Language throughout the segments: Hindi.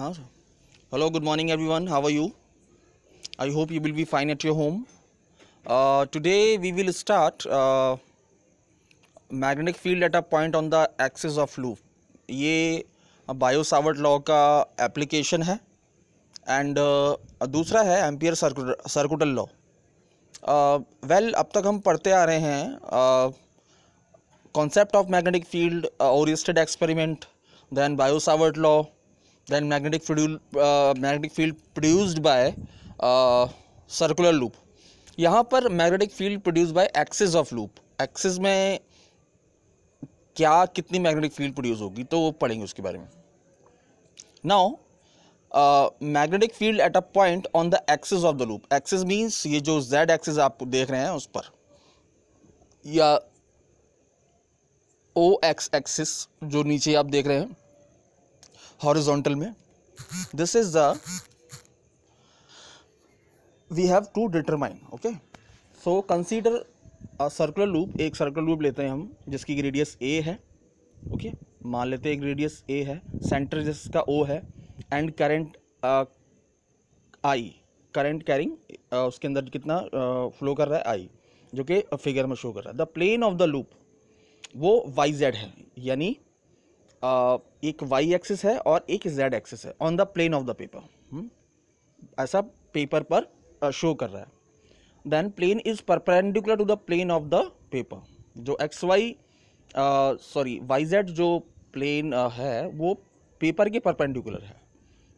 हाँ sir hello good morning every one how are you I hope you will be fine at your home today we will start magnetic field at a point on the axis of loop ये बायो सावर्ट लॉ का एप्लीकेशन है एंड uh, दूसरा है एम्पियर सर्कुटल लॉ वेल अब तक हम पढ़ते आ रहे हैं concept of magnetic field Oersted experiment then Biot Savart law then magnetic magnetic field produced by circular loop यहाँ पर magnetic field produce by axis of loop axis में क्या कितनी मैग्नेटिक फील्ड प्रोड्यूस होगी तो वो पढ़ेंगे उसके बारे में now magnetic field at a point on the axis of the loop axis means ये जो जेड एक्सेस आप देख रहे हैं उस पर या ओ एक्स एक्सिस जो नीचे आप देख रहे हैं हॉरिजोंटल में this is the we have to determine okay so consider circular loop एक सर्कुलर लूप लेते हैं हम जिसकी रेडियस ए है ओके okay? मान लेते हैं एक रेडियस ए है सेंटर जिसका ओ है and current I current carrying उसके अंदर कितना फ्लो uh, कर रहा है आई जो कि फिगर में शो कर रहा है the plane of the loop वो वाई जेड है यानी एक वाई एक्सिस है और एक जेड एक्सिस है on the plane of the paper ऐसा पेपर पर शो कर रहा है then plane is perpendicular to the plane of the paper जो X Y sorry Y Z जो प्लेन है वो पेपर के परपेंडिकुलर है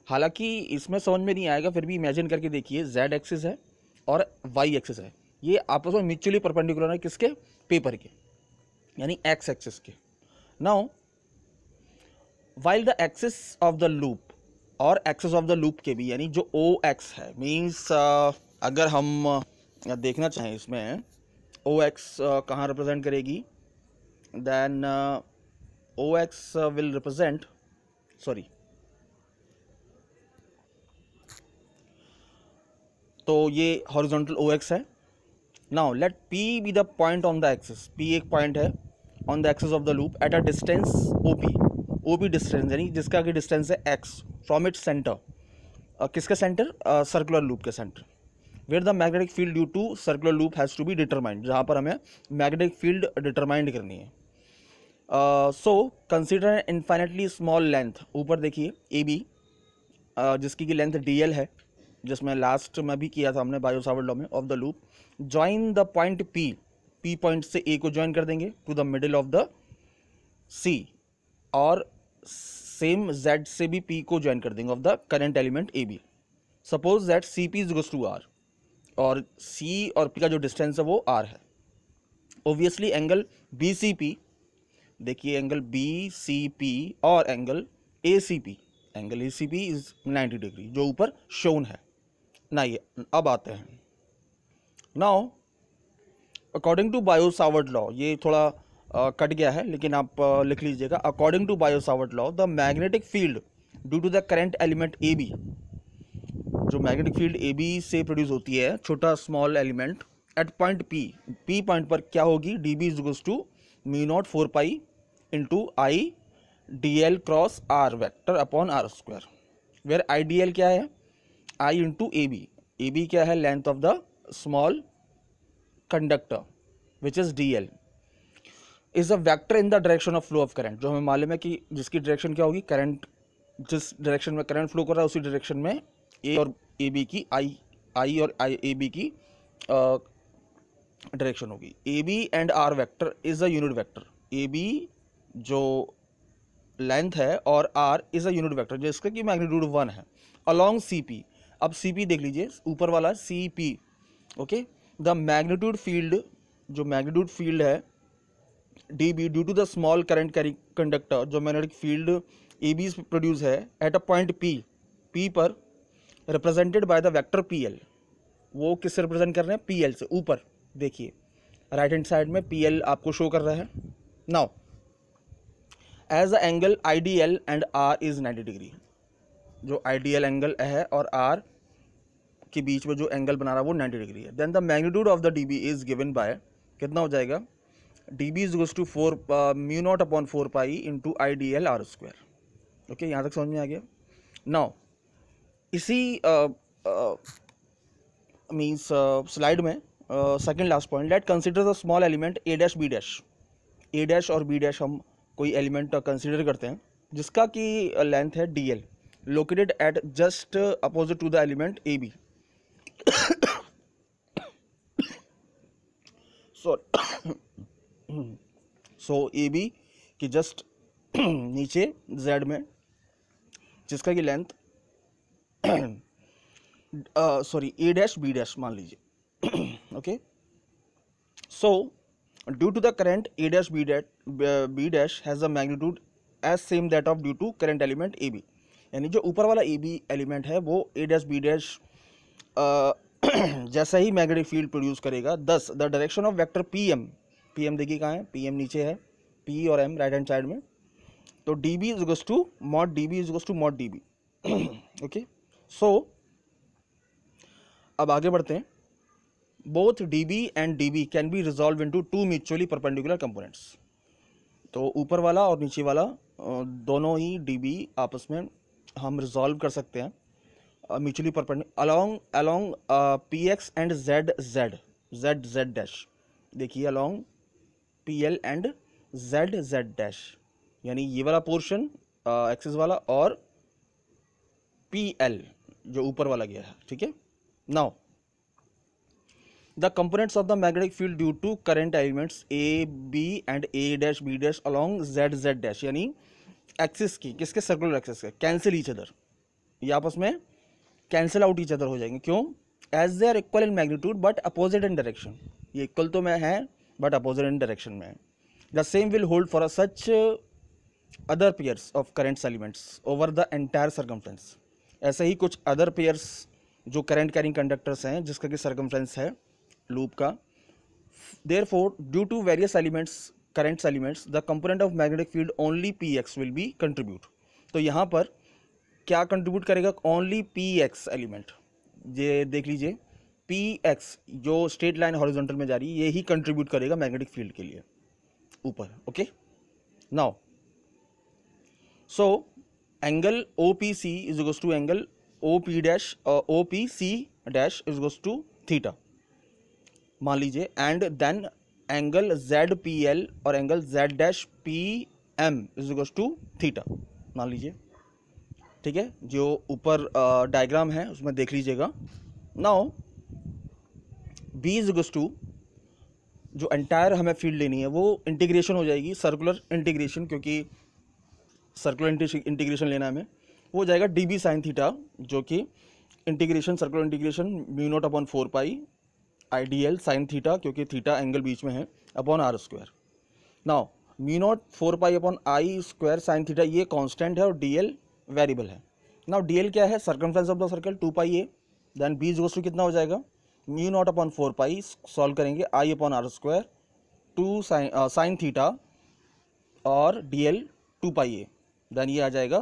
हालांकि इसमें समझ में नहीं आएगा फिर भी इमेजिन करके देखिए जेड एक्सिस है और वाई एक्सिस है ये आपस में म्यूचुअली परपेंडिकुलर है किसके पेपर के यानी एक्स एक्सिस के now while the axis of the loop और एक्सेस ऑफ द लूप के भी यानी जो ओ एक्स है मीन्स uh, अगर हम uh, देखना चाहें इसमें ओ एक्स uh, कहाँ रिप्रेजेंट करेगी then O X will represent sorry तो ये हॉरिजॉन्टल ओ एक्स है now let P be the point on the axis P एक पॉइंट है on the axis of the loop at a distance O P O B distance यानी जिसका कि डिस्टेंस है एक्स फ्रॉम इट सेंटर किसके सेंटर सर्कुलर लूप के centre where the magnetic field due to circular loop has to be determined जहाँ पर हमें मैग्नेटिक फील्ड डिटरमाइंड करनी है so consider infinitely small length ऊपर देखिए ए बी जिसकी की लेंथ डी एल है जिसमें लास्ट में भी किया था हमने सावर लॉ में of the loop join the point P P point से ए को ज्वाइन कर देंगे to the middle of the C और सेम z से भी p को ज्वाइन कर देंगे of the current element A B suppose that C P is to R और c और p का जो डिस्टेंस है वो r है obviously angle B C P देखिए एंगल बी सी पी और angle A C P angle A C P is ninety degree जो ऊपर शोन है ना ये अब आते हैं now according to Biot Savart law ये थोड़ा कट गया है लेकिन आप लिख लीजिएगा according to Biot Savart law the magnetic field due to the current element A B जो मैग्नेटिक फील्ड ए बी से प्रोड्यूस होती है छोटा small element at point P P point पर क्या होगी D B is to mu naught four pi into I D L cross R vector upon R square where I D L क्या है I into A B A B क्या है length of the small conductor which is D L is a vector in the direction of flow of current जो हमें मालूम है कि जिसकी डायरेक्शन क्या होगी करंट जिस डायरेक्शन में करंट फ्लो कर रहा है उसी डायरेक्शन में ए और ए बी की आई आई और आई ए बी की डायरेक्शन होगी A B and R vector is a unit vector A B जो लेंथ है और R is a unit vector जिसका कि मैग्नीट्यूड वन है अलॉन्ग सी पी अब सी पी देख लीजिए ऊपर वाला C P okay the magnitude field जो मैग्नीट्यूड फील्ड है D B due to the small current conductor जो magnetic field A B produce है at a point P P पर represented by the vector P L वो किससे रिप्रेजेंट कर रहे हैं पी एल से ऊपर देखिए राइट हैंड साइड में पी एल आपको शो कर रहा है now as the angle I D L and R is ninety degree जो आई डी एल एंगल है और आर के बीच में जो एंगल बना रहा है वो नाइन्टी डिग्री है then the magnitude of the D B is given by कितना हो जाएगा D B is goes to four mu naught upon four pi into I D L R square okay यहाँ तक समझ में आ गया नाउ इसी means uh, slide uh, uh, में second last point let consider the small element A dash B dash A dash और बी डैश हम कोई एलिमेंट कंसिडर करते हैं जिसका कि लेंथ है D L located at just opposite to the element A B sorry so A B की जस्ट नीचे जेड में जिसका कि length sorry A dash B dash मान लीजिए okay so due to the current A dash B that B dash has the magnitude as same that of due to current element A B यानी जो ऊपर वाला ए बी एलिमेंट है वो ए डैश बी डैश जैसा ही मैग्नेटिक फील्ड प्रोड्यूस करेगा thus the direction of vector P M P M देखिए कहाँ है पी एम नीचे है पी और एम राइट हैंड साइड में तो D B is goes to mod D B is goes to mod D B okay so अब आगे बढ़ते हैं both D B and D B can be resolve to two mutually perpendicular components तो ऊपर वाला और नीचे वाला दोनों ही डी बी आपस में हम रिजॉल्व कर सकते हैं mutually perpend along along P X and Z Z Z Z dash देखिए along P L and Z Z dash यानी ये वाला पोर्शन एक्सेस वाला और पी एल जो ऊपर वाला गया है ठीक है now the components of the magnetic field due to current elements A B and A dash B dash along Z Z dash यानी एक्सिस की किसके सर्कुलर एक्सिस के कैंसिल ईच अदर ये आपस में कैंसिल आउट ईच अदर हो जाएंगे क्यों as they are equal in magnitude but opposite in direction ये इक्वल तो मैं है बट अपोजिट इन डायरेक्शन में the same will hold for such other pairs of currents elements over the entire circumference ऐसे ही कुछ अदर पेयर्स जो करेंट कैरिंग कंडक्टर्स हैं जिसका कि सर्कमफ्रेंस है लूप का therefore due to various elements currents elements the component of magnetic field only P x will be contribute तो यहाँ पर क्या कंट्रीब्यूट करेगा ओनली पी एक्स एलिमेंट ये देख लीजिए पी एक्स जो स्ट्रेट लाइन हॉरिजॉन्टल में जा रही है यही कंट्रीब्यूट करेगा मैग्नेटिक फील्ड के लिए ऊपर okay now so angle O P C is goes to angle O P dash O P C dash is goes to theta मान लीजिए and then angle Z P L और angle Z dash P M is goes to theta मान लीजिए ठीक है जो ऊपर डायग्राम uh, है उसमें देख लीजिएगा नाउ बी इज टू जो एंटायर हमें फील्ड लेनी है वो इंटीग्रेशन हो जाएगी सर्कुलर इंटीग्रेशन क्योंकि सर्कुलर इंटीग्रेशन लेना है हमें वो हो जाएगा डी बी साइन थीटा जो कि integration circular integration mu naught upon four pi I D L sine theta क्योंकि थीटा एंगल बीच में है upon R square now mu naught four pi upon I square sine theta ये कॉन्स्टेंट है और डी एल वेरिएबल है नाउ डी एल क्या है circumference of the circle two pi A then B is to कितना हो जाएगा mu naught upon four pi solve करेंगे आई upon R square to sine sine theta और D L two pi A then ये आ जाएगा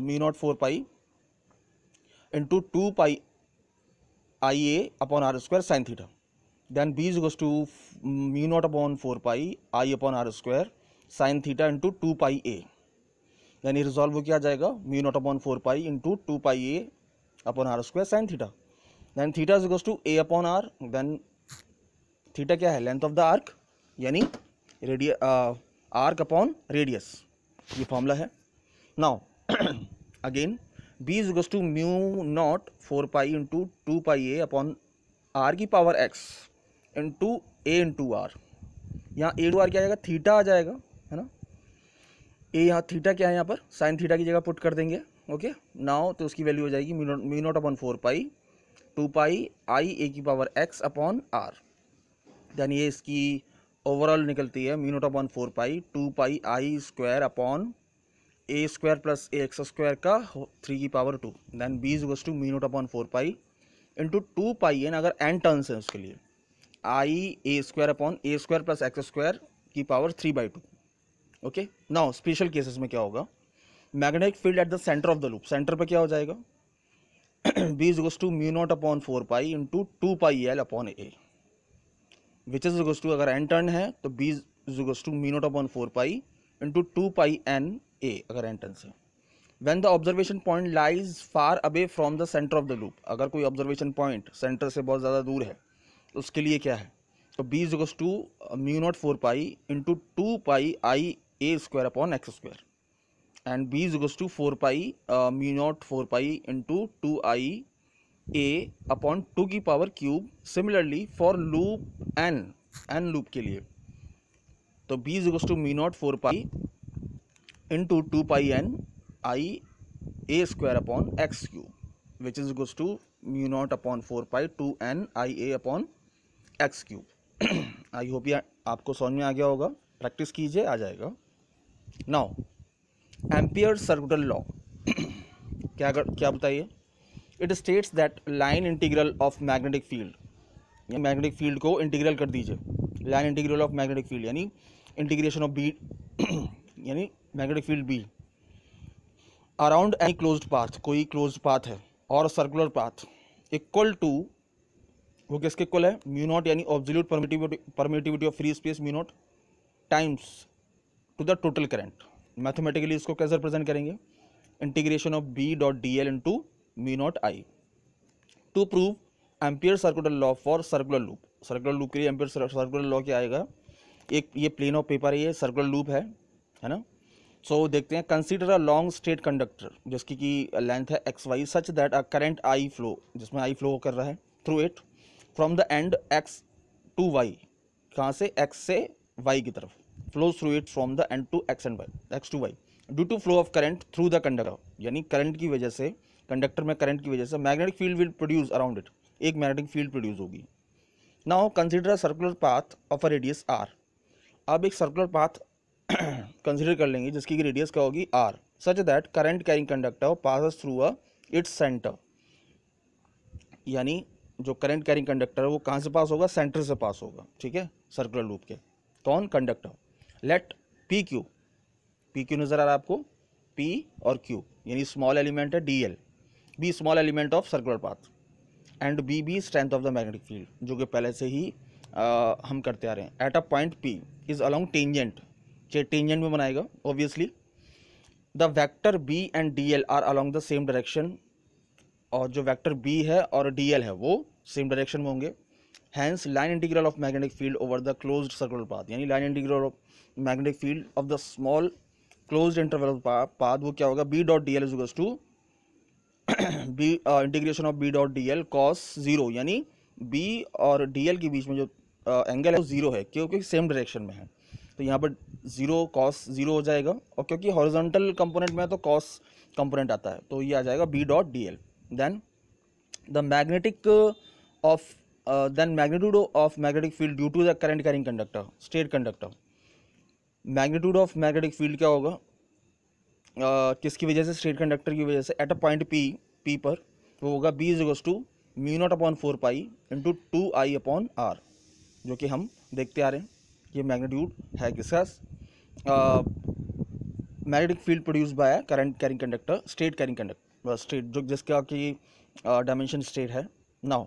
mu naught four pi into two pi I A upon R square sine theta then B is to mu naught upon four pi I upon R square sine theta into two pi A यानी रिजॉल्व किया जाएगा mu naught upon four pi into two pi A upon R square sine theta then theta is equals to A upon R then theta क्या है लेंथ ऑफ द आर्क यानी रेडिया आर्क अपॉन रेडियस ये फॉर्मूला है now again B is equals to mu naught four pi into two pi A upon R की power X into A into R यहाँ ए टू आर क्या आ जाएगा थीटा आ जाएगा है ना ए यहाँ थीटा क्या है यहाँ पर साइन थीटा की जगह पुट कर देंगे ओके नाउ तो उसकी वैल्यू हो जाएगी mu naught upon four pi two pi I A की power X upon R then ये इसकी ओवरऑल निकलती है mu naught upon four pi two pi I square upon A square plus A X square का थ्री की power two then B is to mu naught upon four pi into two pi N अगर एन टर्न्स हैं उसके लिए I A square upon A square plus x square की power three by two okay now special cases में क्या होगा magnetic field at the centre of the loop centre पे क्या हो जाएगा B is equals to mu naught upon four pi into two pi L upon A which is equals to अगर एन टर्न है तो B is equals to mu naught upon four pi into two pi N A अगर एन टर्न है when the observation point lies far away from the centre of the loop अगर कोई ऑब्जर्वेशन पॉइंट सेंटर से बहुत ज़्यादा दूर है तो उसके लिए क्या है तो B is equals to mu naught four pi into two pi I A square upon X square and B is to four pi mu naught four pi 4 two two I A upon two की power cube similarly for loop N N loop के लिए तो B is to mu naught four pi into two pi N I A square upon X cube which is goes to mu naught upon four pi two N I A upon X cube I hope ये आपको समझ में आ गया होगा प्रैक्टिस कीजिए आ जाएगा नाउ एम्पियर सर्कुलर लॉ क्या क्या बताइए it states that line integral of magnetic field magnetic field को इंटीग्रल कर दीजिए line integral of magnetic field यानी इंटीग्रेशन ऑफ बी यानी magnetic field B around any close path कोई क्लोज पाथ है और सर्कुलर पाथ इक्वल टू वो किसके इक्वल है म्यू नॉट यानी absolute permittivity permittivity of free space mu naught times to the total current mathematically इसको कैसे रिप्रेजेंट करेंगे integration of B dot D L into mu naught I to prove Ampere circular law for circular loop circular loop के लिए एम्पियर सर्कुलर लॉ क्या आएगा एक ये प्लेन ऑफ पेपर है ये सर्कुलर लूप है है ना सो so, देखते हैं consider a long straight conductor जिसकी की लेंथ है X Y such that a current I flow जिसमें आई फ्लो कर रहा है through it from the end X to Y कहाँ से एक्स से वाई की तरफ flows through it from the end to X end y X to Y due to flow of current through the conductor यानी करंट की वजह से कंडक्टर में करंट की वजह से magnetic field will produce around it एक मैग्नेटिक फील्ड प्रोड्यूस होगी now consider a circular path of a radius R आप एक सर्कुलर पाथ कंसिडर कर लेंगे जिसकी की रेडियस क्या होगी R such that current carrying conductor pass through a its centre यानी जो करंट कैरिंग कंडक्टर है वो कहाँ से पास होगा सेंटर से पास होगा ठीक है सर्कुलर लूप के कौन conductor let P Q P Q नज़र आ रहा है आपको पी और क्यू यानी स्मॉल एलिमेंट है D L B small element of circular path and B B strength of the magnetic field जो कि पहले से ही आ, हम करते आ रहे हैं at a point P is along tangent चे टेंजेंट में बनाएगा obviously the vector B and D L R along the same direction और जो वैक्टर बी है और डी एल है वो सेम डायरेक्शन में होंगे hence line integral of magnetic field over the close circular path यानी line integral of magnetic field of the small close interval path वो क्या होगा B dot D L is to B integration of B dot D L cos zero यानी बी और डी एल के बीच में जो uh, एंगल है वो जीरो है क्योंकि सेम डायरेक्शन में है तो यहाँ पर जीरो कॉस जीरो हो जाएगा और क्योंकि हॉरिजॉन्टल कंपोनेंट में है तो कॉस कंपोनेंट आता है तो ये आ जाएगा B dot D L then the magnetic of then uh, then magnitude of magnetic field due to the current carrying conductor state conductor magnitude of magnetic field क्या होगा uh, किसकी वजह से स्टेट कंडक्टर की वजह से at a point P P पर वो होगा B is to mu naught upon four pi into two I upon R जो कि हम देखते आ रहे हैं ये मैग्नीट्यूड है किसका magnetic field produce by current carrying conductor straight carrying conductor straight जो जिसका कि डायमेंशन uh, स्टेट है now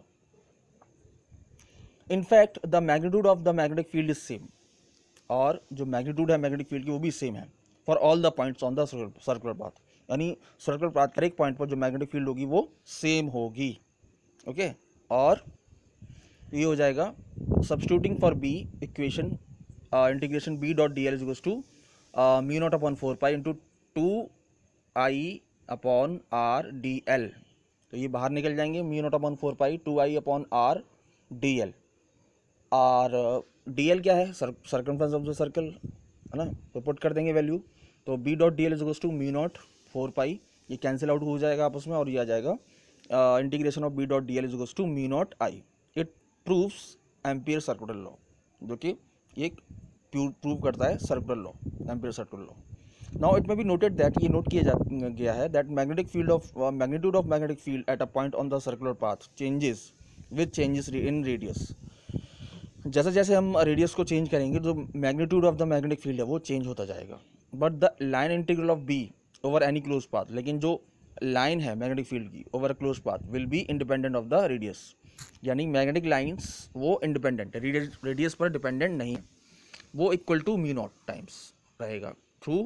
in fact the magnitude of the magnetic field is same और जो मैग्नीट्यूड है मैग्नेटिक फील्ड की वो भी सेम है for all the points on the circular path यानी सर्कुलर पाथ हर एक पॉइंट पर जो मैग्नेटिक फील्ड होगी वो सेम होगी ओके okay? और ये हो जाएगा substituting for B equation integration B dot D L is to mu naught upon four pi into two I upon R D L तो ये बाहर निकल जाएंगे mu naught upon four pi two I upon R D L और डी एल क्या है सर्कमफ्रेंस ऑफ द सर्कल है ना तो पुट कर देंगे वैल्यू तो B dot D L is equals to mu naught four pi ये कैंसिल आउट हो जाएगा आपस में और ये आ जाएगा integration of B dot D L is equals to mu naught I it proves Ampere circular law जो कि एक प्रूव करता है circular law Ampere circular law now it may be noted that ये नोट किया जा गया है that magnetic field of magnitude of magnetic field at a point on the circular path changes with changes in radius जैसे जैसे हम रेडियस को चेंज करेंगे जो magnitude of the magnetic field है वो चेंज होता जाएगा but the line integral of B over any close path लेकिन जो लाइन है मैग्नेटिक फील्ड की over close path will be independent of the radius यानी मैग्नेटिक लाइंस वो इंडिपेंडेंट है रेडियस पर डिपेंडेंट नहीं है वो equal to mu naught times रहेगा through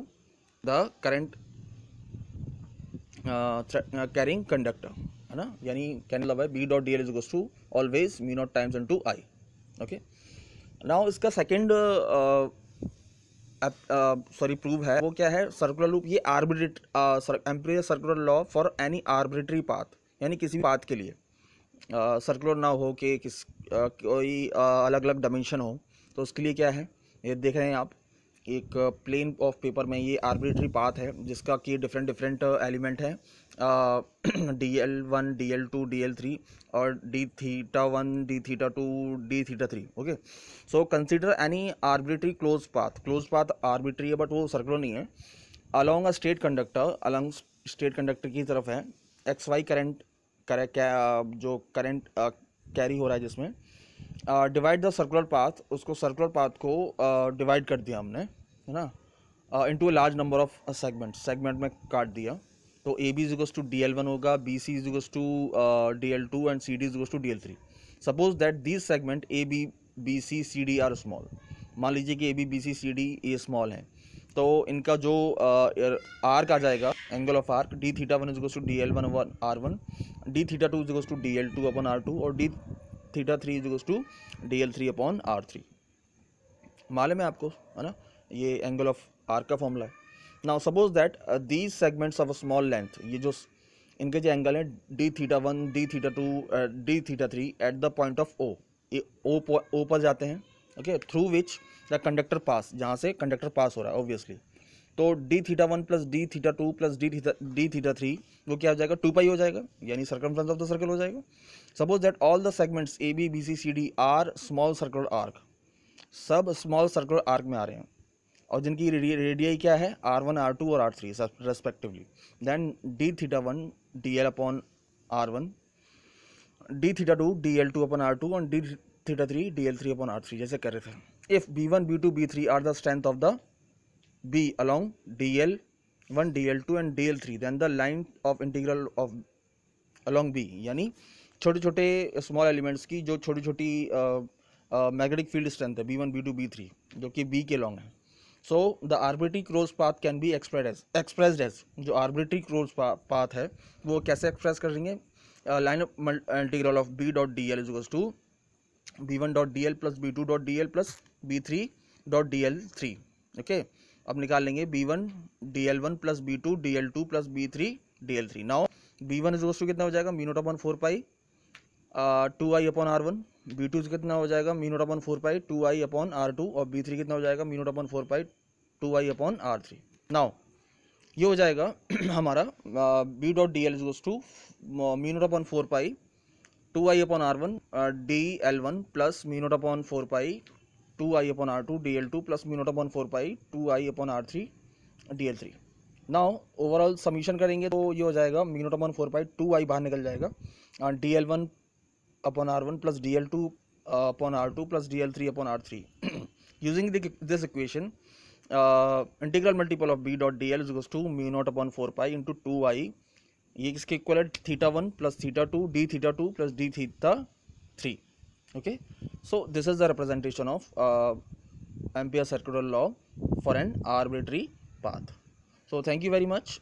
the current carrying conductor है ना यानी कैन लव मतलब है B dot D L is goes to always mu naught times into I okay now इसका सेकेंड सॉरी प्रूव है वो क्या है सर्कुलर लूप ये arbitrary Ampere circular law for any arbitrary path यानी किसी पाथ के लिए सर्कुलर uh, ना हो कि किस uh, कोई uh, अलग अलग डायमेंशन हो तो उसके लिए क्या है ये देख रहे हैं आप एक प्लेन ऑफ पेपर में ये आर्बिट्री पाथ है जिसका कि डिफरेंट डिफरेंट एलिमेंट है D L one D L two D L three और D theta one D theta two D theta three okay so consider any arbitrary close path close path arbitrary है बट वो सर्कुलर नहीं है along a straight conductor along straight conductor की तरफ है एक्स वाई करेंट जो करेंट कैरी हो रहा है जिसमें डिवाइड द सर्कुलर पाथ उसको सर्कुलर पाथ को डिवाइड uh, कर दिया हमने है ना into large number of segment segment में काट दिया तो A B is equals to D L one होगा B C is equals to D L two and C D is equals to D L three suppose that this segment A B B C C D are small मान लीजिए कि A B B C C D a small है तो इनका जो आर्क uh, er, आ जाएगा angle of arc D theta one is equals to D L one one R one D theta two is equals to D L two upon R two और D theta three is equals to D L three upon R three मालूम है आपको है ना ये एंगल ऑफ आर का फॉर्मूला है now suppose that these segments of a small length ये जो इनके जो एंगल हैं D theta one D theta two D theta three at the point of O ये ओ ओ पर जाते हैं okay through which the conductor pass जहाँ से कंडक्टर पास हो रहा है ऑब्वियसली तो D theta one plus D theta two plus D theta D theta three वो क्या हो जाएगा टू पाई हो जाएगा यानी सर्कम ऑफ द सर्कल हो जाएगा suppose that all the segments A B B C C D are small circular arc सब स्मॉल सर्कुलर आर्क में आ रहे हैं और जिनकी रेडियाई क्या है आर वन आर टू और R three respectively then D theta one D L upon R one D theta two D L two upon R two and D theta three D L three upon R three जैसे कर रहे थे if B one B two B three are the strength of the B along D L one D L two and D L three then the line of integral of along B यानी छोटे छोटे स्मॉल एलिमेंट्स की जो छोटी छोटी मैग्नेटिक फील्ड स्ट्रेंथ है B one B two B three जो कि बी के लॉन्ग है so the arbitrary close path can be expressed as expressed as जो आर्बिट्री क्रोज पाथ है वो कैसे एक्सप्रेस करेंगे line of integral of B dot D L is to B one dot D L plus B two dot D L plus B three dot D L three okay अब निकाल लेंगे B one D L one plus B two D L two plus B three D L three now B one is to कितना हो जाएगा mu naught upon four pi two I upon R one B two कितना हो जाएगा mu naught upon four pi two I upon R two और बी थ्री कितना हो जाएगा mu naught upon four pi two I upon R three now ये हो जाएगा हमारा B dot D L is to mu naught upon four pi two I upon R one D L one plus mu naught upon four pi two I upon R two D L two plus mu naught upon four pi two I upon R three D L three now overall summation करेंगे तो ये हो जाएगा mu naught upon four pi two I बाहर निकल जाएगा D L one upon R one plus D L two upon R two plus D L three upon R three using this equation integral multiple of B dot D L is equals to mu not upon four pi into two I ये इसके इक्वल है theta one plus theta two D theta two plus D theta three okay so this is the representation of एम circular law for an arbitrary path so thank you very much